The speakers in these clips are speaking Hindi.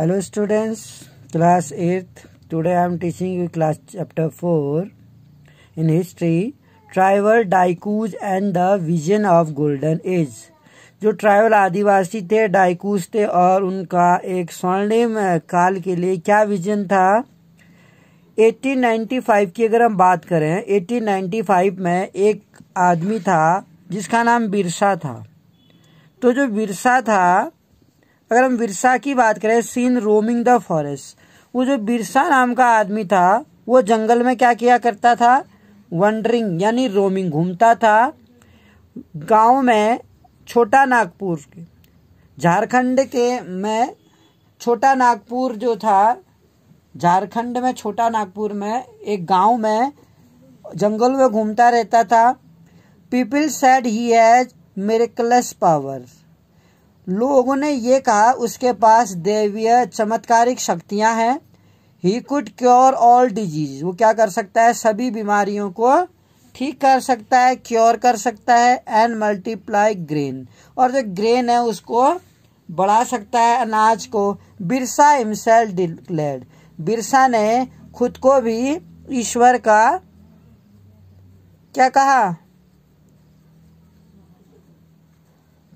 hello students class eighth today I am teaching you class chapter four in history tribal dikus and the vision of golden age जो ट्राइबल आदिवासी थे डाइकूज थे और उनका एक स्वर्णिम काल के लिए क्या विजन था 1895 की अगर हम बात करें 1895 में एक आदमी था जिसका नाम बिरसा था तो जो बिरसा था अगर हम बिरसा की बात करें सीन रोमिंग द फॉरेस्ट वो जो बिरसा नाम का आदमी था वो जंगल में क्या किया करता था वंडरिंग यानी रोमिंग घूमता था गांव में छोटा नागपुर के झारखंड के में छोटा नागपुर जो था झारखंड में छोटा नागपुर में एक गांव में जंगल में घूमता रहता था people said he has miraculous powers लोगों ने ये कहा उसके पास देवीय चमत्कारिक शक्तियां हैं he could cure all disease वो क्या कर सकता है सभी बीमारियों को ठीक कर सकता है क्योर कर सकता है एंड मल्टीप्लाई ग्रेन और जो ग्रेन है उसको बढ़ा सकता है अनाज को बिरसा हिमसेल्फ डिक्लेयर्ड बिरसा ने खुद को भी ईश्वर का क्या कहा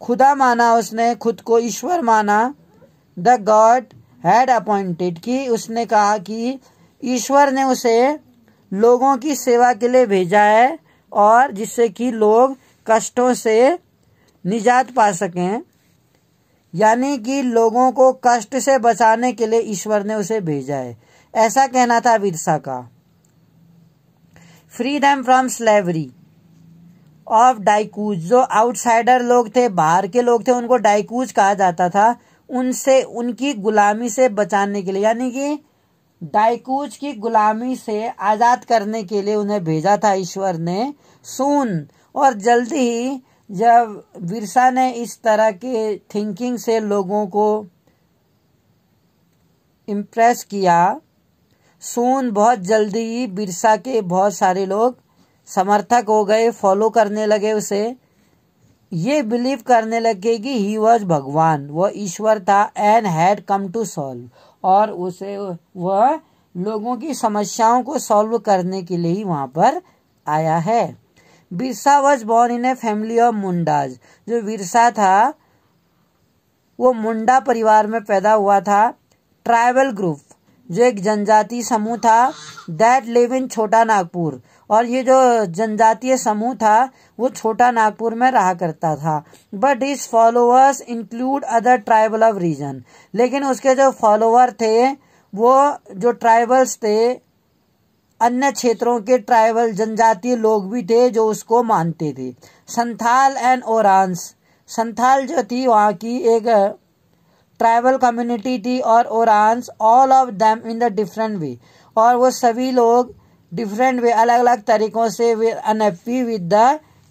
खुदा माना उसने खुद को ईश्वर माना द गॉड हैड अपॉइंटेड कि उसने कहा कि ईश्वर ने उसे लोगों की सेवा के लिए भेजा है और जिससे कि लोग कष्टों से निजात पा सकें यानी कि लोगों को कष्ट से बचाने के लिए ईश्वर ने उसे भेजा है ऐसा कहना था विरसा का freedom from slavery of dikus जो आउटसाइडर लोग थे बाहर के लोग थे उनको डाइकूज कहा जाता था उनसे उनकी गुलामी से बचाने के लिए यानी कि डाइकूज की गुलामी से आज़ाद करने के लिए उन्हें भेजा था ईश्वर ने सुन और जल्दी ही जब बिरसा ने इस तरह के थिंकिंग से लोगों को इम्प्रेस किया सुन बहुत जल्दी ही बिरसा के बहुत सारे लोग समर्थक हो गए फॉलो करने लगे उसे ये बिलीव करने लगे कि ही वॉज भगवान वह ईश्वर था and had come to solve और उसे वह लोगों की समस्याओं को सॉल्व करने के लिए ही वहाँ पर आया है Birsa was born in a family of Mundas जो बिरसा था वो मुंडा परिवार में पैदा हुआ था ट्राइबल ग्रुप जो एक जनजाति समूह था दैट लिव इन छोटा नागपुर और ये जो जनजातीय समूह था वो छोटा नागपुर में रहा करता था but his followers include other tribal of region लेकिन उसके जो फॉलोअर थे वो जो ट्राइबल्स थे अन्य क्षेत्रों के ट्राइबल जनजातीय लोग भी थे जो उसको मानते थे संथाल एंड ओरांस संथाल जो थी वहाँ की एक ट्राइबल कम्युनिटी थी और Oraons all of them in the different way और वो सभी लोग डिफरेंट वे अलग अलग तरीक़ों से वे unhappy with the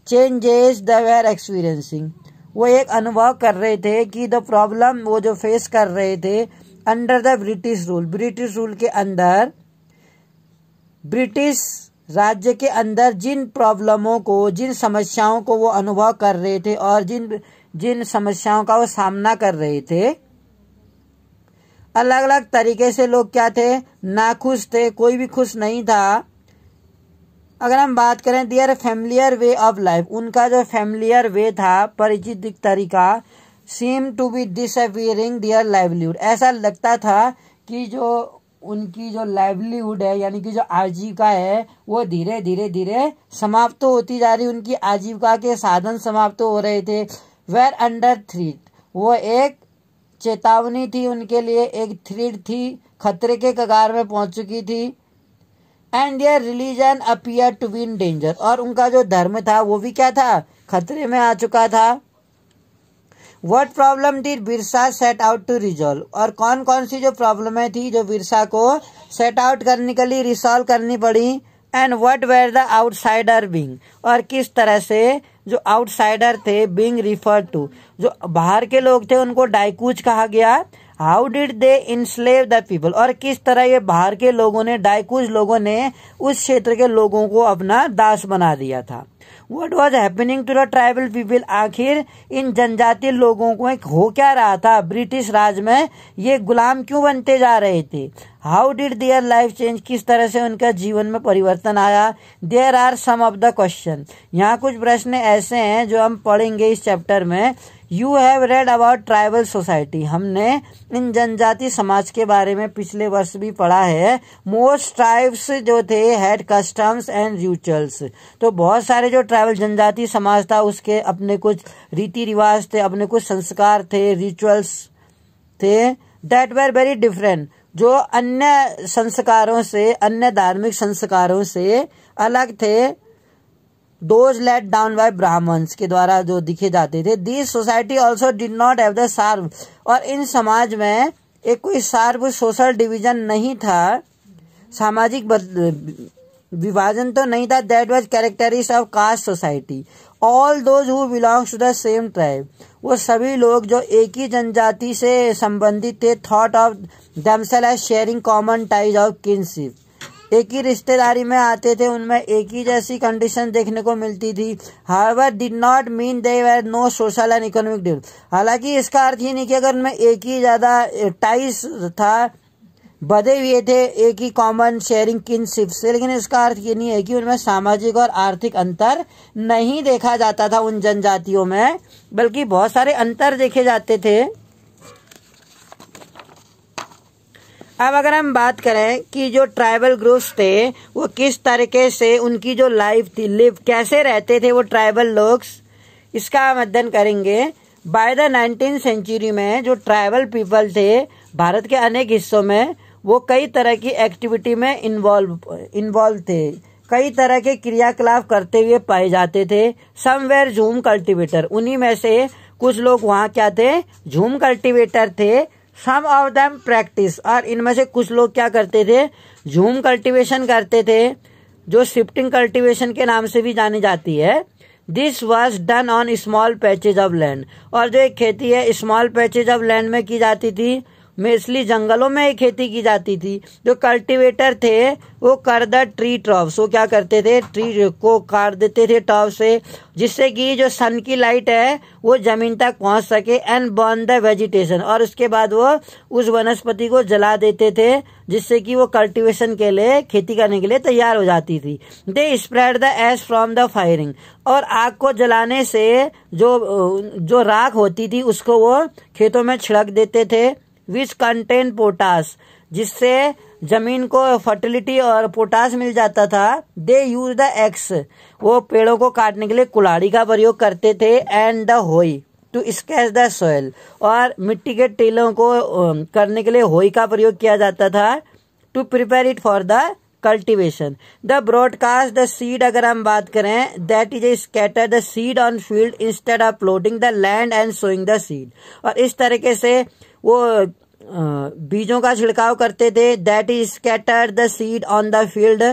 changes the way are experiencing वो एक अनुभव कर रहे थे कि द प्रॉब्लम वो जो फेस कर रहे थे under the British rule British rule के अंदर ब्रिटिश राज्य के अंदर जिन प्रॉब्लमों को जिन समस्याओं को वो अनुभव कर रहे थे और जिन जिन समस्याओं का वो सामना कर रहे थे अलग अलग तरीके से लोग क्या थे नाखुश थे कोई भी खुश नहीं था अगर हम बात करें their familiar way of life उनका जो फैमिलियर वे था परिचित तरीका seem to be disappearing their livelihood ऐसा लगता था कि जो उनकी जो लाइवलीहुड है यानी कि जो आजीविका है वो धीरे धीरे धीरे समाप्त तो होती जा रही उनकी आजीविका के साधन समाप्त तो हो रहे थे वेर अंडर थ्रीट वो एक चेतावनी थी उनके लिए एक थ्रीट थी खतरे के कगार में पहुंच चुकी थी and their religion appear to be in danger और उनका जो धर्म था वो भी क्या था खतरे में आ चुका था what problem did Birsa set out to resolve और कौन कौन सी जो प्रॉब्लम थी जो बिरसा को सेट आउट करने के लिए रिसोल्व करनी पड़ी and what were the outsider being और किस तरह से जो आउटसाइडर थे बिंग रिफर टू जो बाहर के लोग थे उनको डाइकूच कहा गया how did they enslave the people और किस तरह ये बाहर के लोगों ने डायकूज लोगों ने उस क्षेत्र के लोगों को अपना दास बना दिया था what was happening to the tribal people आखिर इन जनजातीय लोगों को हो क्या रहा था ब्रिटिश राज में ये गुलाम क्यों बनते जा रहे थे how did their life change किस तरह से उनका जीवन में परिवर्तन आया there are some of the question यहाँ कुछ प्रश्न ऐसे हैं जो हम पढ़ेंगे इस चैप्टर में you have read about tribal society हमने इन जनजाति समाज के बारे में पिछले वर्ष भी पढ़ा है मोस्ट ट्राइब्स जो थे हेड कस्टम्स एंड रिचुअल्स तो बहुत सारे जो ट्राइबल जनजाति समाज था उसके अपने कुछ रीति रिवाज थे अपने कुछ संस्कार थे रिचुअल्स थे दैट वेर वेरी डिफरेंट जो अन्य संस्कारों से अन्य धार्मिक संस्कारों से अलग थे those laid down by Brahmans के द्वारा जो दिखे जाते थे this society also did not have the सार्व और इन समाज में एक कोई सार्व सोशल डिवीजन नहीं था सामाजिक विभाजन तो नहीं था that was characteristic of caste society all those who belongs to the same tribe वो सभी लोग जो एक ही जनजाति से संबंधित थे थॉट ऑफ दमसेल as sharing common ties of kinship एक ही रिश्तेदारी में आते थे उनमें एक ही जैसी कंडीशन देखने को मिलती थी however did not mean they were no social and economic deal हालांकि इसका अर्थ ये नहीं कि अगर उनमें एक ही ज़्यादा टाइस था बधे हुए थे एक ही कॉमन शेयरिंग किनशिप से लेकिन इसका अर्थ ये नहीं है कि उनमें सामाजिक और आर्थिक अंतर नहीं देखा जाता था उन जनजातियों में बल्कि बहुत सारे अंतर देखे जाते थे अब अगर हम बात करें कि जो ट्राइबल ग्रुप्स थे वो किस तरीके से उनकी जो लाइफ थी लिव कैसे रहते थे वो ट्राइबल लोग इसका हम अध्ययन करेंगे बाय द नाइनटीन सेंचुरी में जो ट्राइबल पीपल थे भारत के अनेक हिस्सों में वो कई तरह की एक्टिविटी में इन्वॉल्व इन्वॉल्व थे कई तरह के क्रियाकलाप करते हुए पाए जाते थे समवेयर झूम कल्टिवेटर उन्हीं में से कुछ लोग वहाँ क्या थे झूम कल्टीवेटर थे सम ऑफ दम प्रैक्टिस और इनमें से कुछ लोग क्या करते थे झूम कल्टिवेशन करते थे जो शिफ्टिंग कल्टिवेशन के नाम से भी जानी जाती है this was done on small patches of land और जो एक खेती है स्मॉल पैचेज ऑफ लैंड में की जाती थी मेसली जंगलों में खेती की जाती थी जो कल्टीवेटर थे वो कर द ट्री ट्रॉप्स वो क्या करते थे ट्री को काट देते थे टॉप से जिससे कि जो सन की लाइट है वो जमीन तक पहुंच सके एंड बर्न द वेजिटेशन और उसके बाद वो उस वनस्पति को जला देते थे जिससे कि वो कल्टीवेशन के लिए खेती करने के लिए तैयार हो जाती थी they spread the ash from the firing और आग को जलाने से जो जो राख होती थी उसको वो खेतों में छिड़क देते थे विच कंटेन पोटास जिससे जमीन को फर्टिलिटी और पोटास मिल जाता था दे यूज द एक्स वो पेड़ों को काटने के लिए कुलाड़ी का प्रयोग करते थे and the hoe to scratch the soil और मिट्टी के टीलों को करने के लिए होई का प्रयोग किया जाता था to prepare it for the cultivation the broadcast the seed अगर हम बात करें that is a scatter the seed on field instead of ploughing the land and sowing the seed और इस तरीके से वो बीजों का छिड़काव करते थे that is scatter the seed on the field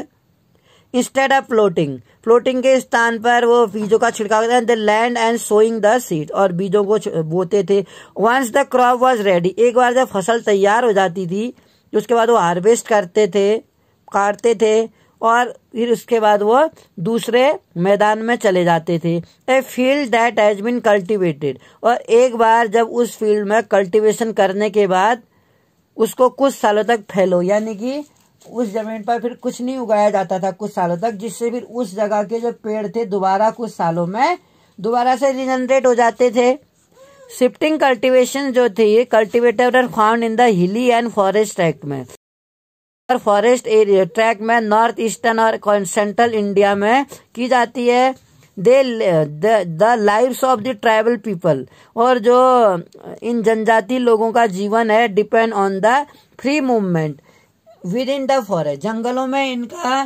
instead of ploughing ploughing के स्थान पर वो बीजों का छिड़काव करते the land and sowing the seed और बीजों को बोते थे once the crop was ready एक बार जब फसल तैयार हो जाती थी उसके बाद वो हार्वेस्ट करते थे काटते थे और फिर उसके बाद वो दूसरे मैदान में चले जाते थे a field that has been cultivated और एक बार जब उस फील्ड में कल्टिवेशन करने के बाद उसको कुछ सालों तक फैलो यानी कि उस जमीन पर फिर कुछ नहीं उगाया जाता था कुछ सालों तक जिससे फिर उस जगह के जो पेड़ थे दोबारा कुछ सालों में दोबारा से रिजनरेट हो जाते थे शिफ्टिंग कल्टीवेशन जो थी ये found in the hilly and forest tract में फॉरेस्ट एरिया ट्रैक में नॉर्थ ईस्टर्न और सेंट्रल इंडिया में की जाती है they the lives of the tribal people और जो इन जनजाति लोगों का जीवन है depend on the free movement with in the forest जंगलों में इनका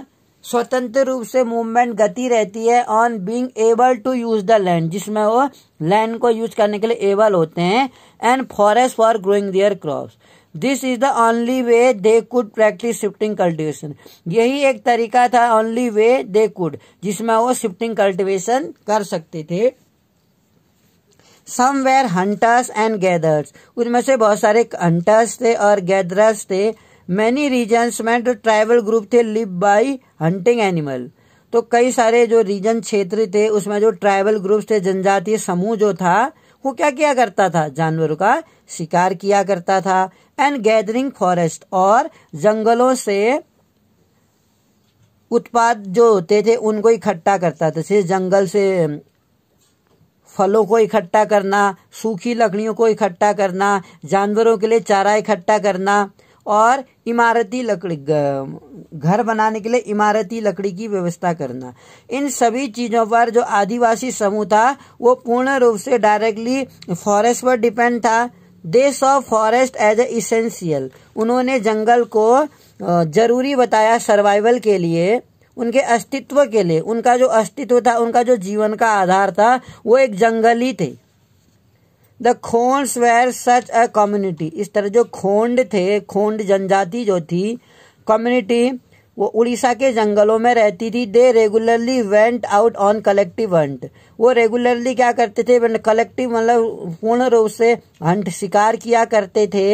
स्वतंत्र रूप से मूवमेंट गति रहती है on being able to use the land जिसमें वो लैंड को यूज करने के लिए एबल होते हैं and forest for growing their crops this is the only way they could practise shifting cultivation यही एक तरीका था ओनली वे दे कुड जिसमें वो शिफ्टिंग कल्टिवेशन कर सकते थे some where hunters and gatherers उनमें से बहुत सारे हंटर्स थे और गैदरर्स थे मैनी रीजन में जो ट्राइबल ग्रुप थे लिव बाई हंटिंग एनिमल तो कई सारे जो रीजन क्षेत्र थे उसमें जो ट्राइबल ग्रुप थे जनजातीय समूह जो था वो क्या किया करता था जानवरों का शिकार किया करता था एंड गैदरिंग फॉरेस्ट और जंगलों से उत्पाद जो होते थे उनको इकट्ठा करता था जैसे जंगल से फलों को इकट्ठा करना सूखी लकड़ियों को इकट्ठा करना जानवरों के लिए चारा इकट्ठा करना और इमारती लकड़ी घर बनाने के लिए इमारती लकड़ी की व्यवस्था करना इन सभी चीज़ों पर जो आदिवासी समूह था वो पूर्ण रूप से डायरेक्टली फॉरेस्ट पर डिपेंड था they of forest as a essential उन्होंने जंगल को जरूरी बताया सर्वाइवल के लिए उनके अस्तित्व के लिए उनका जो अस्तित्व था उनका जो जीवन का आधार था वो एक जंगल ही थे the Khonds were such a community इस तरह जो खोंड थे खोंड जनजाति जो थी कम्युनिटी वो उड़ीसा के जंगलों में रहती थी they regularly went out on collective hunt वो रेगुलरली क्या करते थे कलेक्टिव मतलब पूर्ण रूप से हंट शिकार किया करते थे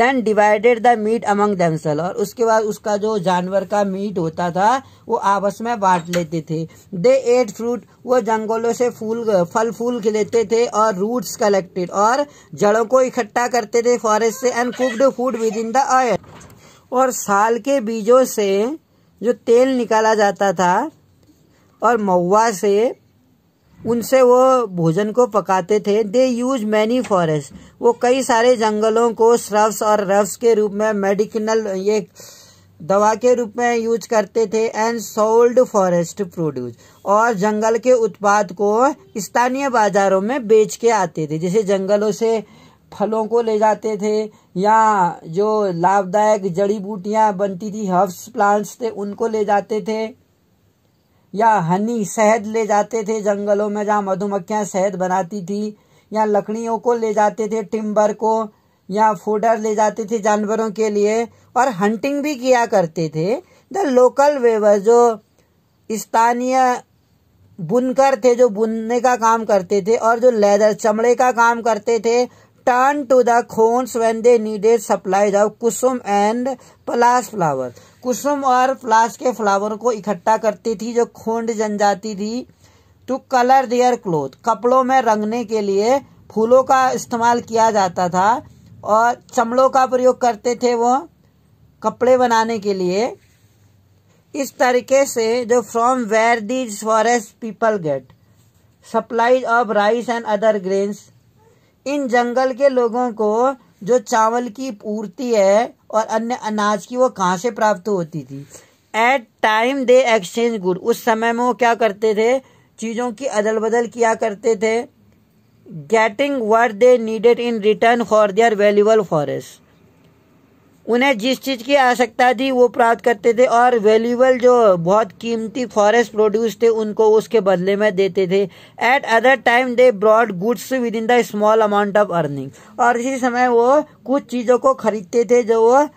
then divided the meat among themselves और उसके बाद उसका जो जानवर का मीट होता था वो आपस में बांट लेते थे दे एट फ्रूट वो जंगलों से फूल फल फूल लेते थे और रूट्स कलेक्टेड और जड़ों को इकट्ठा करते थे फॉरेस्ट से and cooked food with in the oil और साल के बीजों से जो तेल निकाला जाता था और महुआ से उनसे वो भोजन को पकाते थे दे यूज मैनी फॉरेस्ट वो कई सारे जंगलों को श्रव्स और रफ्स के रूप में मेडिकल ये दवा के रूप में यूज करते थे एंड सोल्ड फॉरेस्ट प्रोड्यूस और जंगल के उत्पाद को स्थानीय बाजारों में बेच के आते थे जैसे जंगलों से फलों को ले जाते थे या जो लाभदायक जड़ी बूटियां बनती थी हर्ब्स प्लांट्स थे उनको ले जाते थे या हनी शहद ले जाते थे जंगलों में जहाँ मधुमक्खियां शहद बनाती थी या लकड़ियों को ले जाते थे टिम्बर को या फोडर ले जाते थे जानवरों के लिए और हंटिंग भी किया करते थे द लोकल वेवर जो स्थानीय बुनकर थे जो बुनने का काम करते थे और जो लेदर चमड़े का काम करते थे turned to the Khonds when they needed supply of kusum and palash flower कुसुम और प्लास के फ्लावर को इकट्ठा करती थी जो खोंड जनजाति थी टू कलर दियर क्लोथ कपड़ों में रंगने के लिए फूलों का इस्तेमाल किया जाता था और चमड़ों का प्रयोग करते थे वो कपड़े बनाने के लिए इस तरीके से जो from where these forest people get supplies of rice and other grains इन जंगल के लोगों को जो चावल की पूर्ति है और अन्य अनाज की वो कहाँ से प्राप्त होती थी at time they exchange good उस समय में वो क्या करते थे चीज़ों की अदल बदल किया करते थे getting word they needed in return for their valuable forest उन्हें जिस चीज़ की आवश्यकता थी वो प्राप्त करते थे और वैल्यूबल जो बहुत कीमती फॉरेस्ट प्रोड्यूस थे उनको उसके बदले में देते थे at other time they bought goods with in the small amount of earning और इसी समय वो कुछ चीज़ों को खरीदते थे जो वो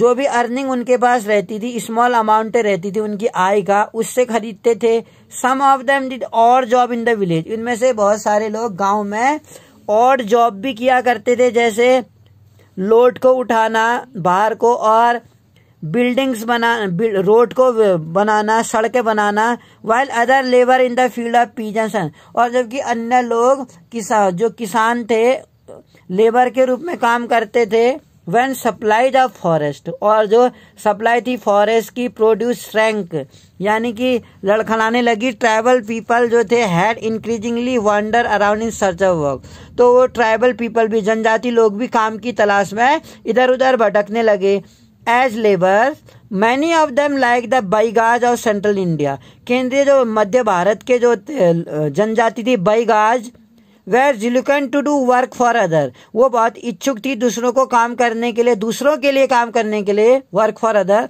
जो भी अर्निंग उनके पास रहती थी स्मॉल अमाउंट रहती थी उनकी आय का उससे खरीदते थे some of them did odd job in the village इनमें से बहुत सारे लोग गांव में और जॉब भी किया करते थे जैसे लोड को उठाना बाहर को और बिल्डिंग्स बना रोड को बनाना सड़कें बनाना while other labour in the field of peasants और जबकि अन्य लोग किसान जो किसान थे लेबर के रूप में काम करते थे वेन सप्लाई द फॉरेस्ट और जो सप्लाई थी फॉरेस्ट की प्रोड्यूस रैंक यानी कि लड़खड़ाने लगी ट्राइबल पीपल जो थे had increasingly wander around in search of work तो वो ट्राइबल पीपल भी जनजाति लोग भी काम की तलाश में इधर उधर भटकने लगे as labour many of them like the Baigas of central India केंद्रीय जो मध्य भारत के जो जनजाति थी बैगाज वह जिलुकन to do work for other वो बहुत इच्छुक थी दूसरों को काम करने के लिए दूसरों के लिए काम करने के लिए वर्क फॉर अदर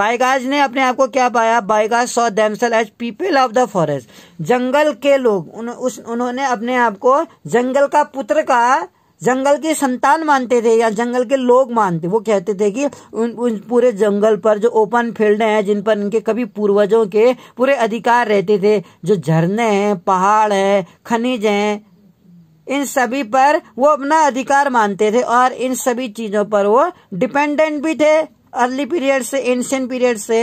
बायगाज ने अपने आप को क्या पाया Baigas saw themselves as people of the forest जंगल के लोग उन, उस उन्होंने अपने आप को जंगल का पुत्र का जंगल के संतान मानते थे या जंगल के लोग मानते वो कहते थे कि उन, उन पूरे जंगल पर जो ओपन फील्ड है जिन पर इनके कभी पूर्वजों के पूरे अधिकार रहते थे जो झरने हैं पहाड़ है खनिज हैं इन सभी पर वो अपना अधिकार मानते थे और इन सभी चीजों पर वो डिपेंडेंट भी थे अर्ली पीरियड से एंशियंट पीरियड से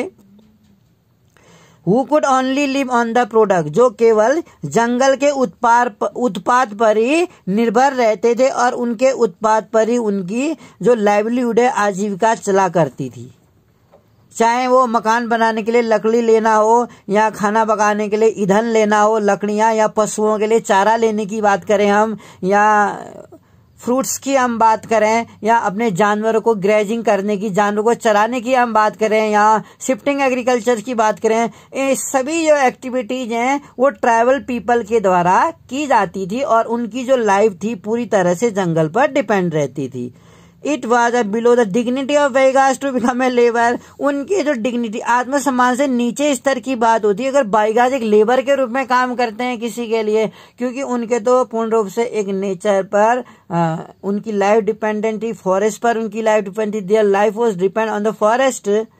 who could only live on the product जो केवल जंगल के उत्पाद उत्पाद पर ही निर्भर रहते थे और उनके उत्पाद पर ही उनकी जो लाइवलीहुड है आजीविका चला करती थी चाहे वो मकान बनाने के लिए लकड़ी लेना हो या खाना पकाने के लिए ईंधन लेना हो लकड़ियाँ या पशुओं के लिए चारा लेने की बात करें हम या फ्रूट्स की हम बात करें या अपने जानवरों को ग्रेजिंग करने की जानवरों को चराने की हम बात करें या शिफ्टिंग एग्रीकल्चर की बात करें ये सभी जो एक्टिविटीज हैं वो ट्रैवल पीपल के द्वारा की जाती थी और उनकी जो लाइफ थी पूरी तरह से जंगल पर डिपेंड रहती थी it was below the dignity of Baigas to become a labour उनकी जो डिग्निटी आत्मसम्मान से नीचे स्तर की बात होती है अगर बाईगास एक लेबर के रूप में काम करते हैं किसी के लिए क्योंकि उनके तो पूर्ण रूप से एक नेचर पर आ, उनकी लाइफ डिपेंडेंट थी फॉरेस्ट पर उनकी लाइफ डिपेंड थी their life was depend on the forest